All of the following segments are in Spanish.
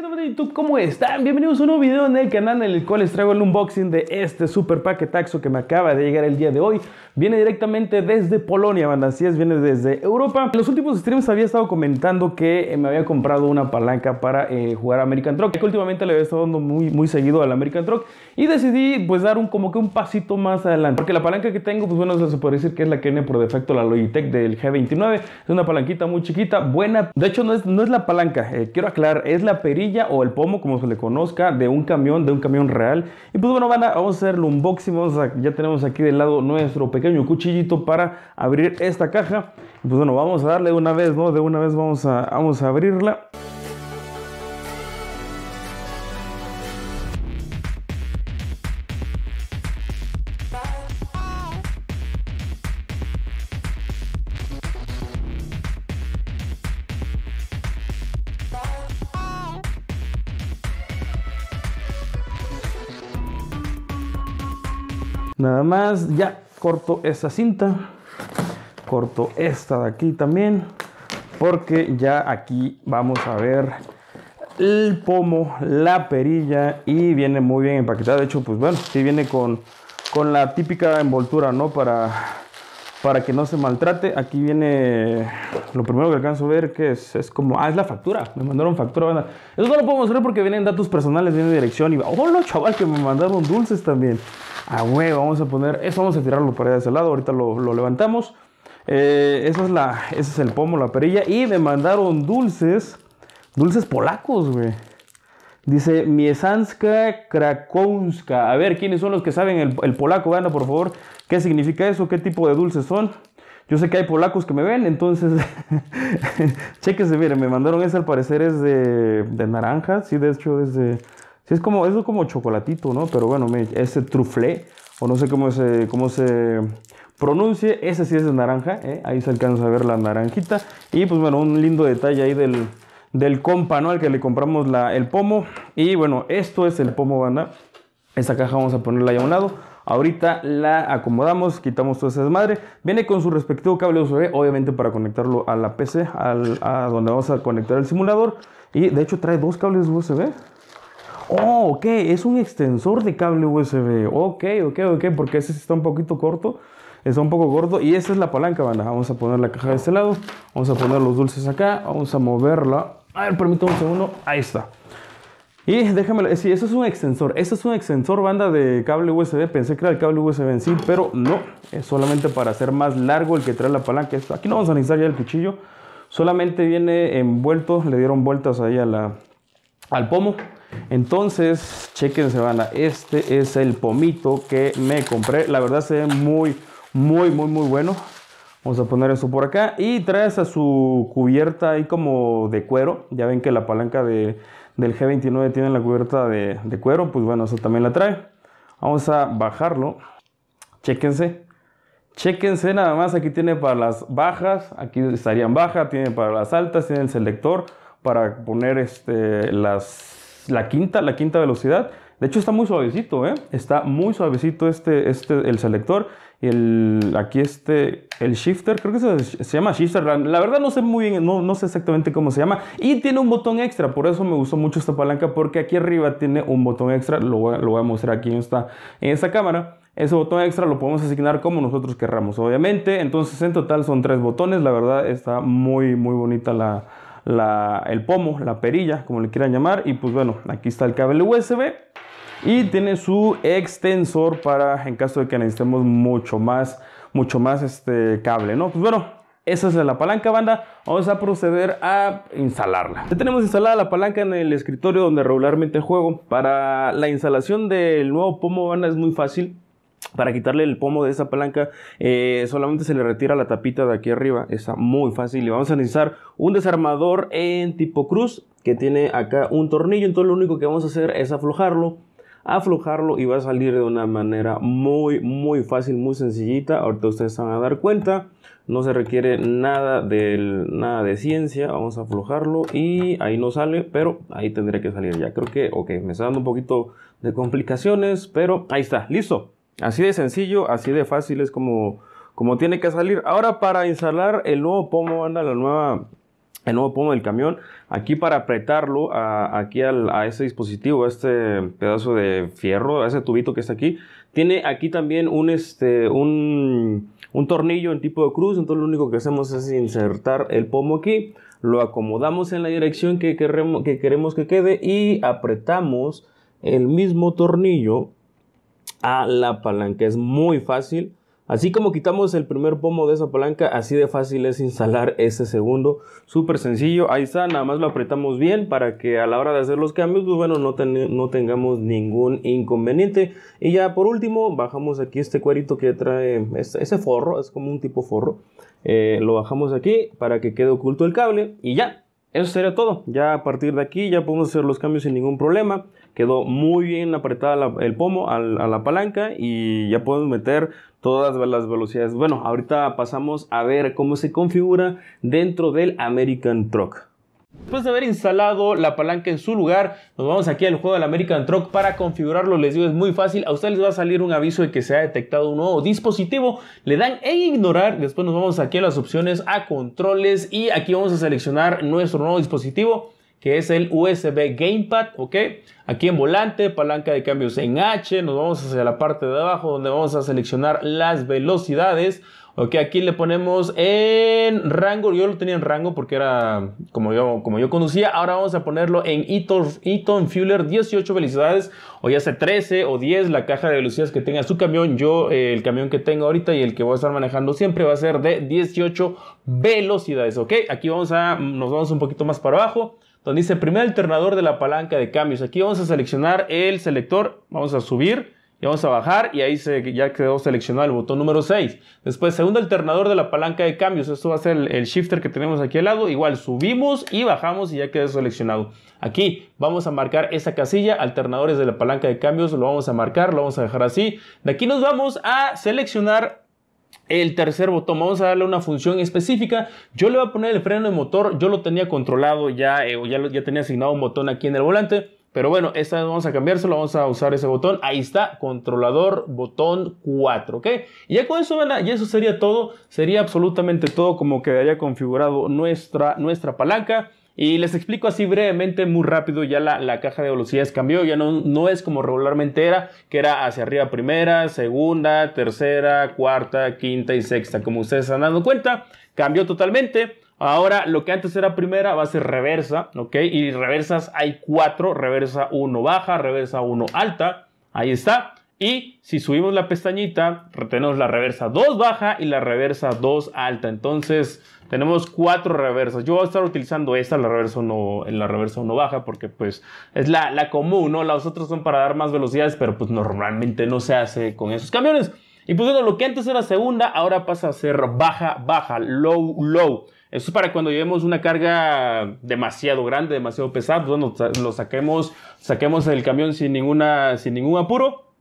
YouTube? ¿Cómo están? Bienvenidos a un nuevo video en el canal en el cual les traigo el unboxing de este super paquetaxo que me acaba de llegar el día de hoy. Viene directamente desde Polonia, banda, así es, viene desde Europa. En los últimos streams había estado comentando que eh, me había comprado una palanca para eh, jugar American Truck, que últimamente le había estado dando muy, muy seguido al American Truck y decidí pues dar un como que un pasito más adelante, porque la palanca que tengo, pues bueno, se puede decir que es la que viene por defecto la Logitech del G29, es una palanquita muy chiquita, buena, de hecho no es, no es la palanca, eh, quiero aclarar, es la perilla o el pomo, como se le conozca, de un camión, de un camión real. Y pues bueno, vamos a hacer el unboxing, ya tenemos aquí del lado nuestro pequeño cuchillito para abrir esta caja. Y pues bueno, vamos a darle una vez, ¿no? De una vez vamos a, vamos a abrirla. Nada más, ya corto esta cinta. Corto esta de aquí también. Porque ya aquí vamos a ver el pomo, la perilla y viene muy bien empaquetada. De hecho, pues bueno, sí viene con, con la típica envoltura, ¿no? Para, para que no se maltrate. Aquí viene lo primero que alcanzo a ver que es, es como, ah, es la factura. Me mandaron factura. Eso no lo puedo mostrar porque vienen datos personales, viene dirección y, hola chaval, que me mandaron dulces también. Ah, güey, vamos a poner eso, vamos a tirarlo para ese lado, ahorita lo, levantamos. Eh, esa es la, ese es el pomo, la perilla. Y me mandaron dulces, dulces polacos, güey. Dice Miesanska Krakowska. A ver, ¿quiénes son los que saben el, polaco? Anda, por favor. ¿Qué significa eso? ¿Qué tipo de dulces son? Yo sé que hay polacos que me ven, entonces. Chéquese, miren, me mandaron ese al parecer es de, de naranja. Sí, de hecho es de es como, es como chocolatito, ¿no? Pero bueno, ese truflé, o no sé cómo se, cómo se pronuncie, ese sí es de naranja, ¿eh? ahí se alcanza a ver la naranjita. Y pues bueno, un lindo detalle ahí del, del compa, ¿no? Al que le compramos la, el pomo. Y bueno, esto es el pomo, banda. Esa caja vamos a ponerla ahí a un lado. Ahorita la acomodamos, quitamos toda esa desmadre. Viene con su respectivo cable USB, obviamente para conectarlo a la PC, al, a donde vamos a conectar el simulador. Y de hecho trae dos cables USB. Oh, ok, es un extensor de cable USB. Ok, ok, ok, porque ese está un poquito corto. Está un poco gordo Y esa es la palanca, banda. Vamos a poner la caja de este lado. Vamos a poner los dulces acá. Vamos a moverla. A ver, permítame un segundo. Ahí está. Y déjame, sí, eso es un extensor. Este es un extensor banda de cable USB. Pensé que era el cable USB en sí, pero no. Es solamente para hacer más largo el que trae la palanca. Aquí no vamos a necesitar ya el cuchillo. Solamente viene envuelto. Le dieron vueltas ahí a la, al pomo. Entonces, chequense, banda. Este es el pomito que me compré. La verdad se ve muy, muy, muy, muy bueno. Vamos a poner eso por acá. Y trae a su cubierta ahí como de cuero. Ya ven que la palanca del G29 tiene la cubierta de, cuero. Pues bueno, eso también la trae. Vamos a bajarlo. Chequense Chequense nada más, aquí tiene para las bajas, aquí estarían bajas, tiene para las altas, tiene el selector para poner este, las la quinta, la quinta velocidad. De hecho está muy suavecito, ¿eh? Está muy suavecito este, este, el selector. El, aquí este, el shifter, creo que se, llama shifter. La, verdad no sé muy bien, no, sé exactamente cómo se llama. Y tiene un botón extra, por eso me gustó mucho esta palanca, porque aquí arriba tiene un botón extra. Lo voy, lo voy a mostrar aquí en en esta cámara. Ese botón extra lo podemos asignar como nosotros querramos, obviamente. Entonces en total son tres botones. La verdad está muy, muy bonita la el pomo, la perilla, como le quieran llamar. Y pues bueno, aquí está el cable USB. Y tiene su extensor para en caso de que necesitemos mucho más, mucho más este cable, ¿no? Pues bueno, esa es la palanca, banda. Vamos a proceder a instalarla. Ya tenemos instalada la palanca en el escritorio donde regularmente juego. Para la instalación del nuevo pomo, banda, es muy fácil. Para quitarle el pomo de esa palanca, eh, solamente se le retira la tapita de aquí arriba. Está muy fácil. Y vamos a necesitar un desarmador en tipo cruz que tiene acá un tornillo. Entonces lo único que vamos a hacer es aflojarlo aflojarlo y va a salir de una manera muy muy fácil muy sencillita ahorita ustedes van a dar cuenta no se requiere nada de nada de ciencia vamos a aflojarlo y ahí no sale pero ahí tendría que salir ya creo que ok me está dando un poquito de complicaciones pero ahí está listo Así de sencillo, así de fácil es como, como tiene que salir. Ahora para instalar el nuevo pomo, anda la nueva, el nuevo pomo del camión, aquí para apretarlo a, aquí a ese dispositivo, a este pedazo de fierro, a ese tubito que está aquí, tiene aquí también un, este, un, tornillo en tipo de cruz, entonces lo único que hacemos es insertar el pomo aquí, lo acomodamos en la dirección que, que, queremos que quede y apretamos el mismo tornillo a la palanca. Es muy fácil. Así como quitamos el primer pomo de esa palanca, así de fácil es instalar ese segundo. Súper sencillo. Ahí está, nada más lo apretamos bien para que a la hora de hacer los cambios, pues bueno, no, no tengamos ningún inconveniente. Y ya por último, bajamos aquí este cuerito que trae este, ese forro, es como un tipo forro. Eh, lo bajamos aquí para que quede oculto el cable y ya, eso sería todo. Ya a partir de aquí ya podemos hacer los cambios sin ningún problema. Quedó muy bien apretada el pomo a la palanca y ya podemos meter todas las velocidades. Bueno, ahorita pasamos a ver cómo se configura dentro del American Truck. Después de haber instalado la palanca en su lugar, nos vamos aquí al juego del American Truck para configurarlo. Les digo, es muy fácil. A ustedes les va a salir un aviso de que se ha detectado un nuevo dispositivo. Le dan en ignorar. Después nos vamos aquí a las opciones, a controles y aquí vamos a seleccionar nuestro nuevo dispositivo que es el USB Gamepad, ¿ok? Aquí en volante, palanca de cambios en H, nos vamos hacia la parte de abajo donde vamos a seleccionar las velocidades, Ok, aquí le ponemos en rango. Yo lo tenía en rango porque era como yo, como yo conducía. Ahora vamos a ponerlo en Eton Eaton Fueler, 18 velocidades, o ya sea 13 o 10, la caja de velocidades que tenga su camión. Yo, eh, el camión que tengo ahorita y el que voy a estar manejando siempre va a ser de 18 velocidades. Ok, aquí vamos a, nos vamos un poquito más para abajo donde dice primer alternador de la palanca de cambios. Aquí vamos a seleccionar el selector, vamos a subir y vamos a bajar y ahí se, ya quedó seleccionado el botón número 6. Después, segundo alternador de la palanca de cambios, esto va a ser el, shifter que tenemos aquí al lado, igual subimos y bajamos y ya quedó seleccionado. Aquí vamos a marcar esa casilla, alternadores de la palanca de cambios, lo vamos a marcar, lo vamos a dejar así. De aquí nos vamos a seleccionar el tercer botón, vamos a darle una función específica. Yo le voy a poner el freno de motor, yo lo tenía controlado ya, eh, o ya, ya tenía asignado un botón aquí en el volante. Pero bueno, esta vez vamos a cambiárselo, vamos a usar ese botón. Ahí está, controlador, botón 4, ¿ok? Y ya con eso, ¿verdad? Y eso sería todo, sería absolutamente todo como que haya configurado nuestra, nuestra palanca. Y les explico así brevemente, muy rápido, ya la, caja de velocidades cambió, ya no, no, es como regularmente era, que era hacia arriba primera, segunda, tercera, cuarta, quinta y sexta, como ustedes se han dado cuenta, cambió totalmente. Ahora, lo que antes era primera va a ser reversa, ¿ok? Y reversas hay cuatro, reversa 1 baja, reversa 1 alta, ahí está. Y si subimos la pestañita, tenemos la reversa 2 baja y la reversa 2 alta. Entonces, tenemos cuatro reversas. Yo voy a estar utilizando esta, la reversa 1, la reversa 1 baja, porque pues es la, la común, ¿no? Las otras son para dar más velocidades, pero pues normalmente no se hace con esos camiones. Y pues bueno, lo que antes era segunda, ahora pasa a ser baja, baja, low, low. Eso es para cuando llevemos una carga demasiado grande, demasiado pesada, pues, lo saquemos, saquemos el camión sin, ninguna, sin ningún apuro.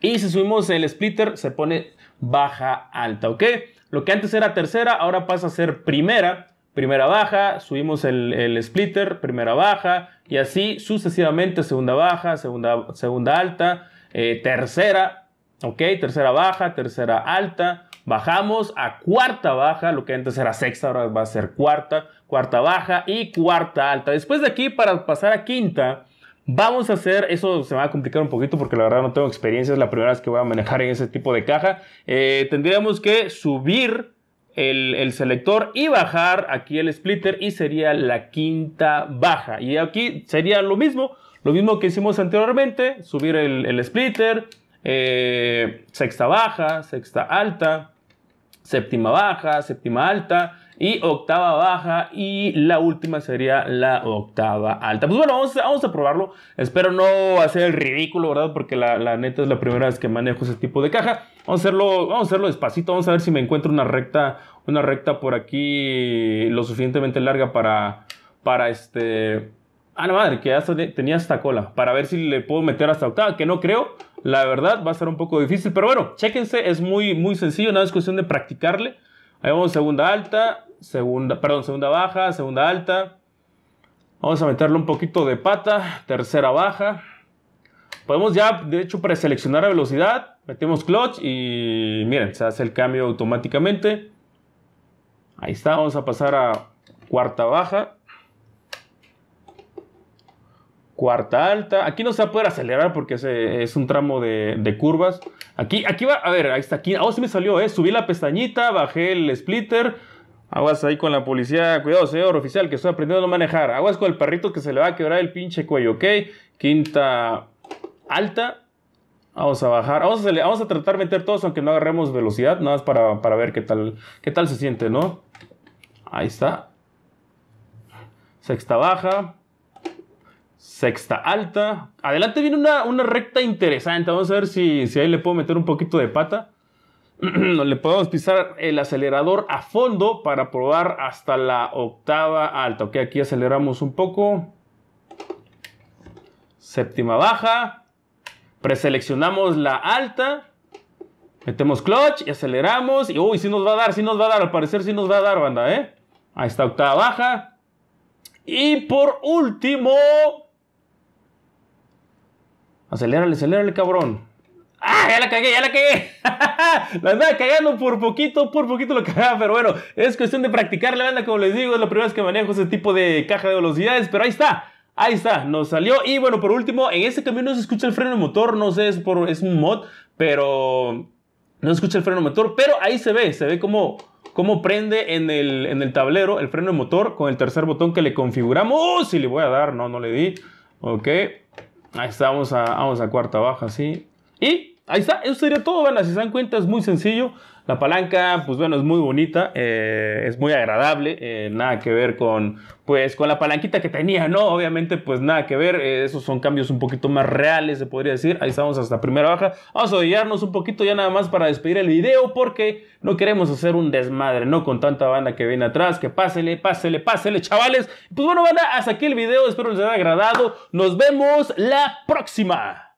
Y si subimos el splitter, se pone baja alta, ¿ok? Lo que antes era tercera, ahora pasa a ser primera. Primera baja, subimos el, splitter, primera baja, y así sucesivamente, segunda baja, segunda, segunda alta, eh, tercera, ¿ok? Tercera baja, tercera alta, Bajamos a cuarta baja, lo que antes era sexta, ahora va a ser cuarta, cuarta baja y cuarta alta. Después de aquí, para pasar a quinta, vamos a hacer, eso se va a complicar un poquito porque la verdad no tengo experiencia, es la primera vez que voy a manejar en ese tipo de caja. Eh, tendríamos que subir el, selector y bajar aquí el splitter y sería la quinta baja. Y aquí sería lo mismo, lo mismo que hicimos anteriormente, subir el, splitter, eh, sexta baja, sexta alta, séptima baja, séptima alta y octava baja y la última sería la octava alta. Pues bueno, vamos a, probarlo. Espero no hacer el ridículo, ¿verdad? Porque la, neta es la primera vez que manejo ese tipo de caja. Vamos a hacerlo, vamos a hacerlo despacito, vamos a ver si me encuentro una recta, una recta por aquí lo suficientemente larga para para este Ah, no madre, que ya tenía hasta cola. Para ver si le puedo meter hasta octava, que no creo. La verdad va a ser un poco difícil, pero bueno, chéquense, es muy, muy sencillo, nada es cuestión de practicarle. Ahí vamos segunda alta, segunda, perdón, segunda baja, segunda alta. Vamos a meterle un poquito de pata, tercera baja. Podemos ya, de hecho, preseleccionar la velocidad. Metemos clutch y miren, se hace el cambio automáticamente. Ahí está, vamos a pasar a cuarta baja cuarta alta. Aquí no se va a poder acelerar porque es, es un tramo de, curvas. Aquí, aquí va, a ver, ahí está aquí. Oh, sí me salió, eh. Subí la pestañita, bajé el splitter. Aguas ahí con la policía. Cuidado, señor oficial, que estoy aprendiendo a manejar. Aguas con el perrito que se le va a quebrar el pinche cuello, ¿ok? Quinta alta. Vamos a bajar. Vamos a, vamos a tratar de meter todos, aunque no agarremos velocidad. Nada más para, para ver qué tal, qué tal se siente, ¿no? Ahí está. Sexta baja sexta alta. Adelante viene una, recta interesante. Vamos a ver si, si, ahí le puedo meter un poquito de pata. le podemos pisar el acelerador a fondo para probar hasta la octava alta. Ok, aquí aceleramos un poco. Séptima baja. Preseleccionamos la alta. Metemos clutch y aceleramos. Y uy, sí nos va a dar, sí nos va a dar. Al parecer sí nos va a dar, banda, ¿eh? Ahí está octava baja. Y por último, Acelérale, acelérale, cabrón. ¡Ah! Ya la cagué, ya la cagué. la andaba cagando por poquito, por poquito lo cagaba, pero bueno, es cuestión de practicar la como les digo, es la primera vez que manejo ese tipo de caja de velocidades, pero ahí está. Ahí está, nos salió. Y bueno, por último, en este camino no se escucha el freno de motor, no sé, es, por, un mod, pero no se escucha el freno de motor, pero ahí se ve, se ve como cómo prende en el, en el tablero el freno de motor con el tercer botón que le configuramos. ¡Oh! Si le voy a dar, no, no le di. Ok, Ahí está, vamos a, vamos a cuarta baja, sí. Y ahí está, eso sería todo, ¿verdad? Si se dan cuenta, es muy sencillo. La palanca, pues bueno, es muy bonita, eh, es muy agradable, eh, nada que ver con, pues, con la palanquita que tenía, ¿no? Obviamente, pues nada que ver, eh, esos son cambios un poquito más reales, se podría decir. Ahí estamos hasta primera baja. Vamos a odiarnos un poquito ya nada más para despedir el video porque no queremos hacer un desmadre, ¿no? Con tanta banda que viene atrás, que pásele, pásele, pásele, chavales. Pues bueno, banda, hasta aquí el video, espero les haya agradado. Nos vemos la próxima.